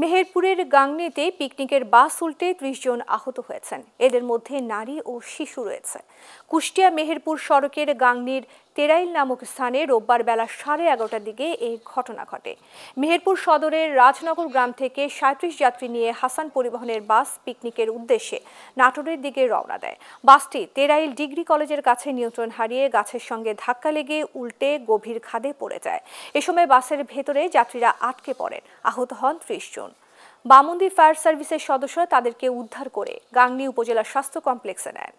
মেহেরপুরের গাংনিতে পিকনিকের বাস উল্টে ত্রিশ জন আহত হয়েছেন এদের মধ্যে নারী ও শিশু রয়েছে কুষ্টিয়া মেহেরপুর সড়কের গাংনির তেরাইল নামক স্থানে রোববার বেলা সাড়ে এগারোটার দিকে এই ঘটনা ঘটে মেহেরপুর সদরের রাজনগর গ্রাম থেকে সাঁত্রিশ যাত্রী নিয়ে হাসান পরিবহনের বাস পিকনিকের উদ্দেশ্যে নাটোরের দিকে রওনা দেয় বাসটি তেরাইল ডিগ্রি কলেজের কাছে নিয়ন্ত্রণ হারিয়ে গাছের সঙ্গে ধাক্কা লেগে উল্টে গভীর খাদে পড়ে যায় এ সময় বাসের ভেতরে যাত্রীরা আটকে পড়েন আহত হন ত্রিশ জন বামুন্দি ফায়ার সার্ভিসের সদস্যরা তাদেরকে উদ্ধার করে গাংনী উপজেলা স্বাস্থ্য কমপ্লেক্সে নেয়